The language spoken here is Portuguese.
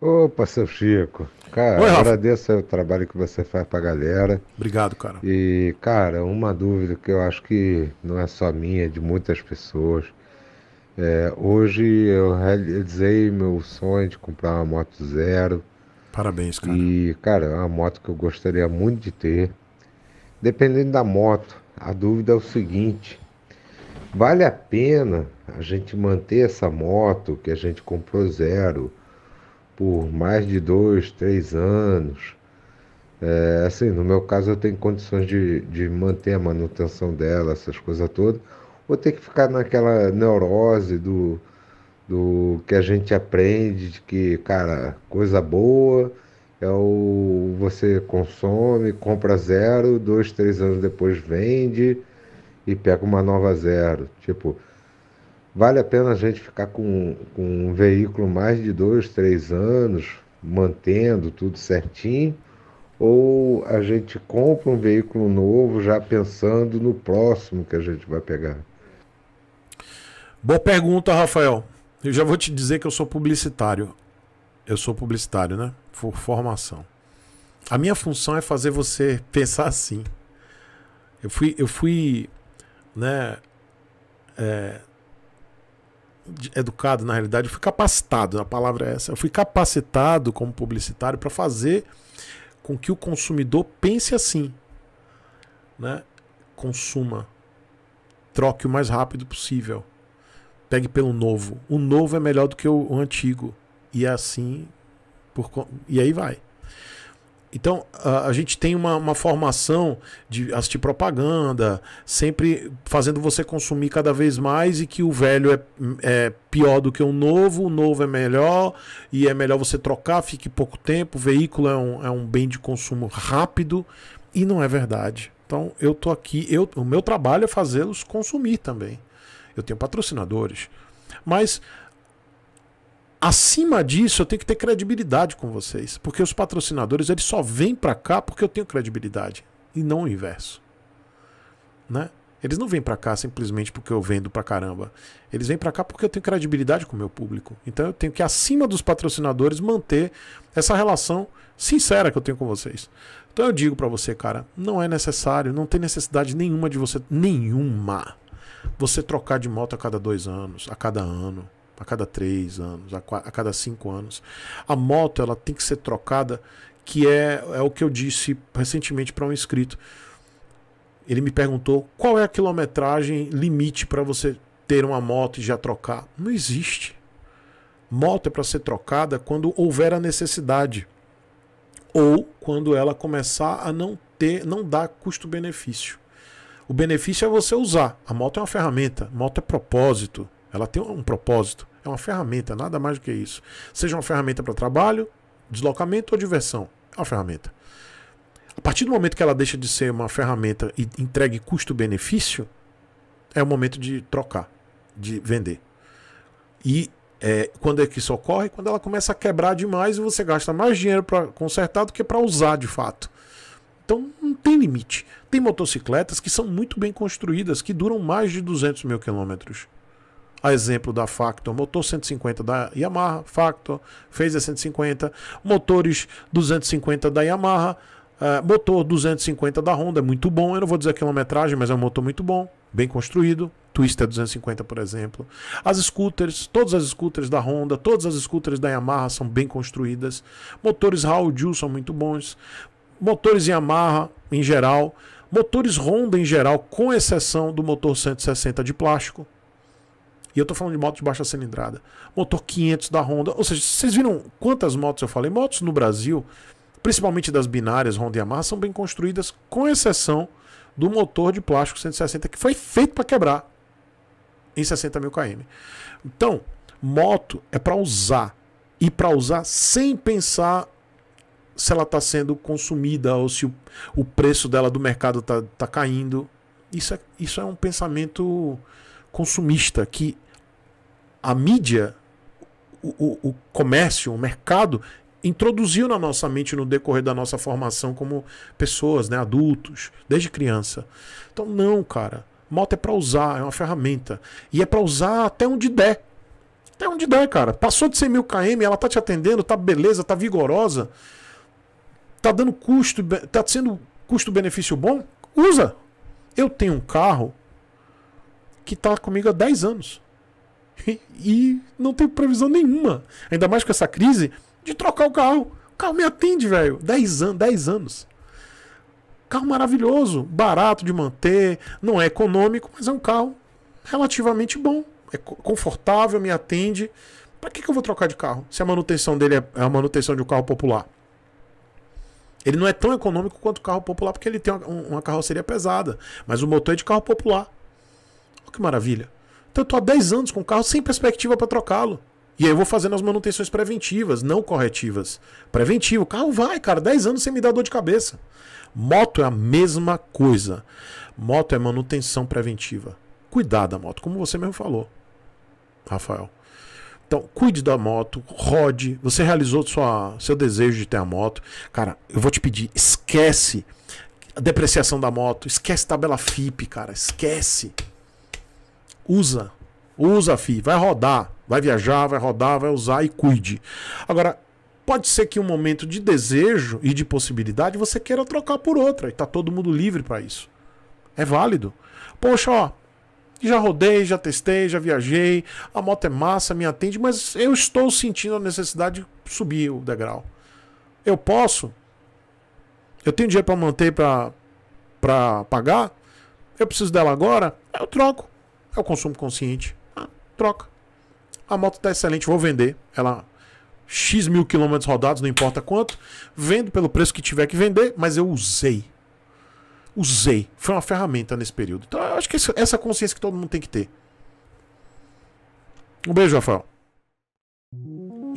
Opa, seu Chico. Cara, Oi, agradeço o trabalho que você faz pra galera. Obrigado, cara. E, cara, uma dúvida que eu acho que não é só minha, é de muitas pessoas. É, hoje eu realizei meu sonho de comprar uma moto zero. Parabéns, cara. E, cara, é uma moto que eu gostaria muito de ter. Dependendo da moto, a dúvida é o seguinte: vale a pena a gente manter essa moto que a gente comprou zero? por mais de dois, três anos. É, assim, no meu caso eu tenho condições de, de manter a manutenção dela, essas coisas todas, ou ter que ficar naquela neurose do, do que a gente aprende, de que, cara, coisa boa é o você consome, compra zero, dois, três anos depois vende e pega uma nova zero. Tipo, Vale a pena a gente ficar com, com um veículo mais de dois, três anos, mantendo tudo certinho, ou a gente compra um veículo novo já pensando no próximo que a gente vai pegar? Boa pergunta, Rafael. Eu já vou te dizer que eu sou publicitário. Eu sou publicitário, né? Por formação. A minha função é fazer você pensar assim. Eu fui, eu fui, né? É, educado, na realidade, eu fui capacitado, a palavra é essa. Eu fui capacitado como publicitário para fazer com que o consumidor pense assim, né? Consuma, troque o mais rápido possível, pegue pelo novo. O novo é melhor do que o, o antigo e é assim por, e aí vai. Então, a, a, gente tem uma, uma, formação de assistir propaganda, sempre fazendo você consumir cada vez mais e que o velho é, é, pior do que o novo, o novo é melhor e é melhor você trocar, fique pouco tempo. O veículo é um, é um bem de consumo rápido e não é verdade. Então, eu tô aqui, eu, o meu trabalho é fazê-los consumir também. Eu tenho patrocinadores. Mas Acima disso, eu tenho que ter credibilidade com vocês, porque os patrocinadores eles só vêm para cá porque eu tenho credibilidade e não o inverso, né? Eles não vêm para cá simplesmente porque eu vendo para caramba. Eles vêm para cá porque eu tenho credibilidade com o meu público. Então eu tenho que acima dos patrocinadores manter essa relação sincera que eu tenho com vocês. Então eu digo para você, cara, não é necessário, não tem necessidade nenhuma de você nenhuma você trocar de moto a cada dois anos, a cada ano a cada três anos, a, a cada cinco anos. A moto ela tem que ser trocada, que é, é o que eu disse recentemente para um inscrito. Ele me perguntou qual é a quilometragem limite para você ter uma moto e já trocar. Não existe. Moto é para ser trocada quando houver a necessidade ou quando ela começar a não ter, não dar custo-benefício. O benefício é você usar. A moto é uma ferramenta, a moto é propósito, ela tem um propósito. É uma ferramenta, nada mais do que isso. Seja uma ferramenta para trabalho, deslocamento ou diversão. É uma ferramenta. A partir do momento que ela deixa de ser uma ferramenta e entregue custo-benefício, é o momento de trocar, de vender. E é, quando é que isso ocorre? Quando ela começa a quebrar demais e você gasta mais dinheiro para consertar do que para usar de fato. Então não tem limite. Tem motocicletas que são muito bem construídas, que duram mais de 200 mil quilômetros a exemplo da Factor, motor 150 da Yamaha, Factor, fez a 150, motores 250 da Yamaha, uh, motor 250 da Honda, é muito bom, eu não vou dizer quilometragem, é mas é um motor muito bom, bem construído, Twister 250, por exemplo. As scooters, todas as scooters da Honda, todas as scooters da Yamaha são bem construídas, motores Raul Ju são muito bons, motores Yamaha em geral, motores Honda em geral, com exceção do motor 160 de plástico, e eu tô falando de moto de baixa cilindrada. Motor 500 da Honda. Ou seja, vocês viram quantas motos eu falei? Motos no Brasil, principalmente das binárias Honda e Yamaha, são bem construídas, com exceção do motor de plástico 160 que foi feito para quebrar em 60 mil km. Então, moto é para usar e para usar sem pensar se ela está sendo consumida ou se o, o preço dela do mercado está tá caindo. Isso é, isso é um pensamento consumista que a mídia, o, o, o comércio, o mercado introduziu na nossa mente no decorrer da nossa formação como pessoas, né, adultos, desde criança. Então não, cara, moto é para usar, é uma ferramenta e é para usar até onde der. Até onde der, cara. Passou de 100 mil km, ela tá te atendendo, tá beleza, tá vigorosa, tá dando custo, tá sendo custo-benefício bom. Usa. Eu tenho um carro que tá comigo há 10 anos. E, não tem previsão nenhuma, ainda mais com essa crise, de trocar o carro. O carro me atende, velho. 10 anos, 10 anos. Carro maravilhoso, barato de manter, não é econômico, mas é um carro relativamente bom. É confortável, me atende. Para que, que eu vou trocar de carro se a manutenção dele é, é a manutenção de um carro popular? Ele não é tão econômico quanto o carro popular porque ele tem uma, uma carroceria pesada, mas o motor é de carro popular. Olha que maravilha. Então eu tô há 10 anos com o carro sem perspectiva para trocá-lo. E aí eu vou fazendo as manutenções preventivas, não corretivas. Preventivo, o carro vai, cara, 10 anos sem me dar dor de cabeça. Moto é a mesma coisa. Moto é manutenção preventiva. Cuidado da moto, como você mesmo falou, Rafael. Então, cuide da moto, rode. Você realizou sua, seu desejo de ter a moto. Cara, eu vou te pedir, esquece a depreciação da moto, esquece tabela FIP, cara, esquece. Usa. Usa, fi. Vai rodar. Vai viajar, vai rodar, vai usar e cuide. Agora, pode ser que um momento de desejo e de possibilidade você queira trocar por outra. E tá todo mundo livre para isso. É válido. Poxa, ó, já rodei, já testei, já viajei, a moto é massa, me atende, mas eu estou sentindo a necessidade de subir o degrau. Eu posso? Eu tenho dinheiro para manter, para pagar? Eu preciso dela agora? Eu troco. É o consumo consciente. Ah, troca. A moto tá excelente, vou vender. Ela X mil quilômetros rodados, não importa quanto. Vendo pelo preço que tiver que vender, mas eu usei. Usei. Foi uma ferramenta nesse período. Então eu acho que essa consciência que todo mundo tem que ter. Um beijo, Rafael.